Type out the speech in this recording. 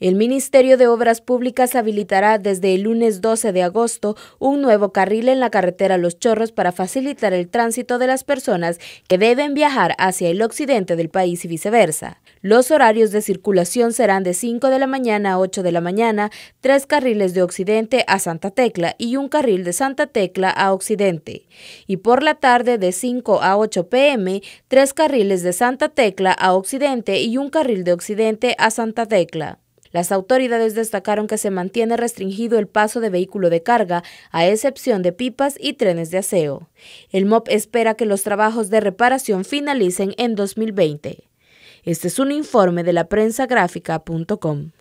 El Ministerio de Obras Públicas habilitará desde el lunes 12 de agosto un nuevo carril en la carretera Los Chorros para facilitar el tránsito de las personas que deben viajar hacia el occidente del país y viceversa. Los horarios de circulación serán de 5 de la mañana a 8 de la mañana, tres carriles de occidente a Santa Tecla y un carril de Santa Tecla a occidente. Y por la tarde de 5 a 8 pm, tres carriles de Santa Tecla a occidente y un carril de occidente a Santa Tecla. Las autoridades destacaron que se mantiene restringido el paso de vehículo de carga, a excepción de pipas y trenes de aseo. El MOP espera que los trabajos de reparación finalicen en 2020. Este es un informe de la